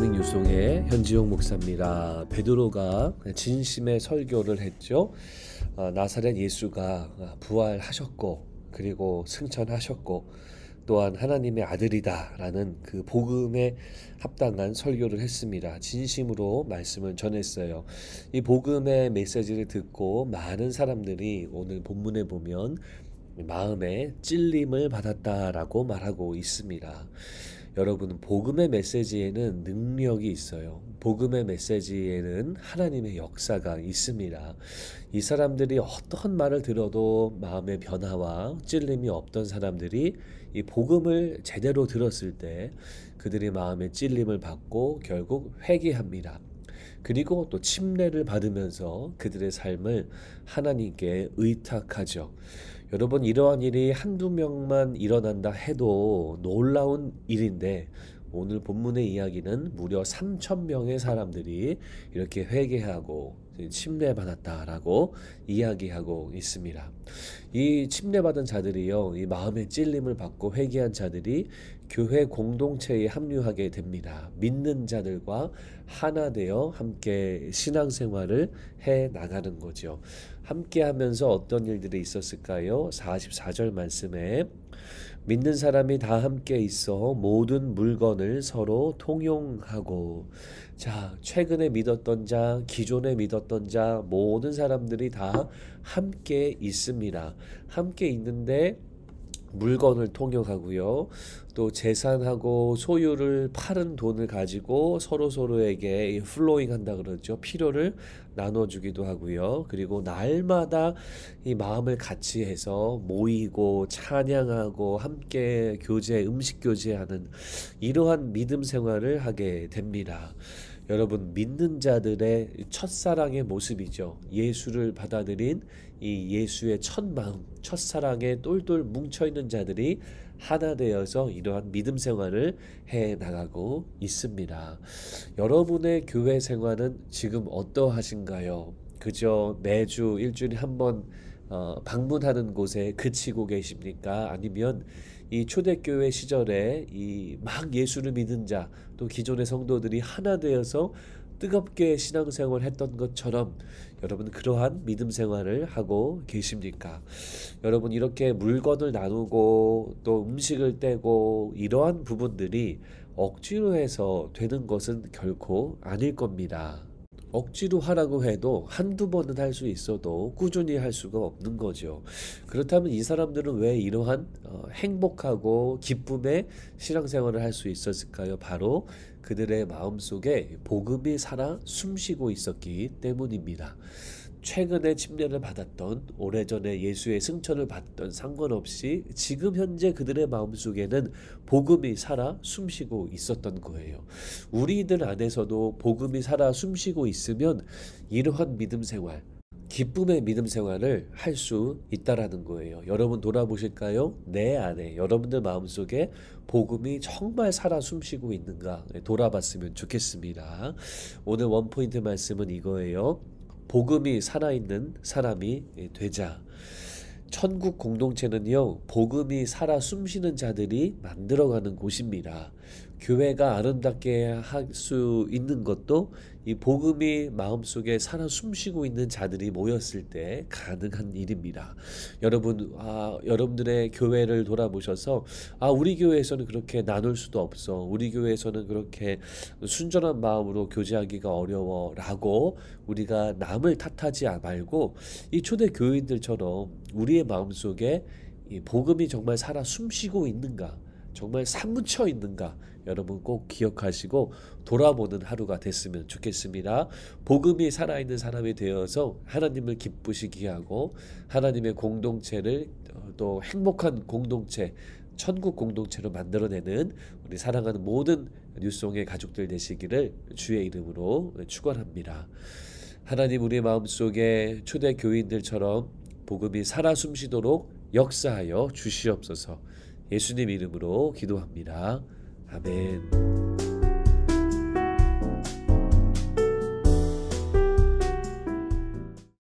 굿모닝 뉴송의 현지용 목사입니다. 베드로가 진심의 설교를 했죠. 아, 나사렛 예수가 부활하셨고 그리고 승천하셨고 또한 하나님의 아들이다라는 그 복음에 합당한 설교를 했습니다. 진심으로 말씀을 전했어요. 이 복음의 메시지를 듣고 많은 사람들이 오늘 본문에 보면 마음에 찔림을 받았다라고 말하고 있습니다. 여러분 복음의 메시지에는 능력이 있어요. 복음의 메시지에는 하나님의 역사가 있습니다. 이 사람들이 어떠 말을 들어도 마음의 변화와 찔림이 없던 사람들이 이 복음을 제대로 들었을 때 그들이 마음의 찔림을 받고 결국 회개합니다. 그리고 또 침례를 받으면서 그들의 삶을 하나님께 의탁하죠. 여러분 이러한 일이 한두 명만 일어난다 해도 놀라운 일인데 오늘 본문의 이야기는 무려 3천 명의 사람들이 이렇게 회개하고 침례받았다라고 이야기하고 있습니다. 이 침례받은 자들이요, 이 마음의 찔림을 받고 회개한 자들이 교회 공동체에 합류하게 됩니다. 믿는 자들과 하나 되어 함께 신앙생활을 해 나가는 거죠. 함께 하면서 어떤 일들이 있었을까요? 44절 말씀에 믿는 사람이 다 함께 있어 모든 물건을 서로 통용하고 자, 최근에 믿었던 자, 기존에 믿었던 자 모든 사람들이 다 함께 있습니다. 함께 있는데 물건을 통역하고요. 또 재산하고 소유를 팔은 돈을 가지고 서로 서로에게 플로잉 한다 그러죠. 필요를 나눠주기도 하고요. 그리고 날마다 이 마음을 같이 해서 모이고 찬양하고 함께 교제 음식 교제하는 이러한 믿음 생활을 하게 됩니다. 여러분 믿는 자들의 첫사랑의 모습이죠. 예수를 받아들인 이 예수의 첫 마음, 첫사랑에 똘똘 뭉쳐 있는 자들이 하나 되어서 이러한 믿음 생활을 해 나가고 있습니다. 여러분의 교회 생활은 지금 어떠하신가요? 그저 매주 일주일에 한번 어, 방문하는 곳에 그치고 계십니까? 아니면 이 초대교회 시절에 이 막 예수를 믿은 자또 기존의 성도들이 하나 되어서 뜨겁게 신앙생활 했던 것처럼 여러분 그러한 믿음 생활을 하고 계십니까? 여러분 이렇게 물건을 나누고 또 음식을 떼고 이러한 부분들이 억지로 해서 되는 것은 결코 아닐 겁니다. 억지로 하라고 해도 한두 번은 할 수 있어도 꾸준히 할 수가 없는 거죠. 그렇다면 이 사람들은 왜 이러한 어, 행복하고 기쁨의 신앙생활을 할 수 있었을까요? 바로 그들의 마음속에 복음이 살아 숨쉬고 있었기 때문입니다. 최근에 침례를 받았던 오래전에 예수의 승천을 받던 상관없이 지금 현재 그들의 마음속에는 복음이 살아 숨쉬고 있었던 거예요. 우리들 안에서도 복음이 살아 숨쉬고 있으면 이러한 믿음 생활 기쁨의 믿음 생활을 할 수 있다라는 거예요. 여러분 돌아보실까요? 내 안에 여러분들 마음속에 복음이 정말 살아 숨쉬고 있는가 네, 돌아봤으면 좋겠습니다. 오늘 원포인트 말씀은 이거예요. 복음이 살아있는 사람이 예, 되자. 천국 공동체는요, 복음이 살아 숨쉬는 자들이 만들어가는 곳입니다. 교회가 아름답게 할 수 있는 것도 이 복음이 마음속에 살아 숨쉬고 있는 자들이 모였을 때 가능한 일입니다. 여러분 아 여러분들의 교회를 돌아보셔서 아 우리 교회에서는 그렇게 나눌 수도 없어. 우리 교회에서는 그렇게 순전한 마음으로 교제하기가 어려워라고 우리가 남을 탓하지 말고 이 초대 교인들처럼 우리의 마음속에 이 복음이 정말 살아 숨쉬고 있는가 정말 사무쳐 있는가 여러분 꼭 기억하시고 돌아보는 하루가 됐으면 좋겠습니다. 복음이 살아있는 사람이 되어서 하나님을 기쁘시게 하고 하나님의 공동체를 어, 또 행복한 공동체 천국 공동체로 만들어내는 우리 사랑하는 모든 뉴스의 가족들 되시기를 주의 이름으로 축원합니다. 하나님 우리 마음속에 초대 교인들처럼 복음이 살아 숨쉬도록 역사하여 주시옵소서. 예수님 이름으로 기도합니다. 아멘.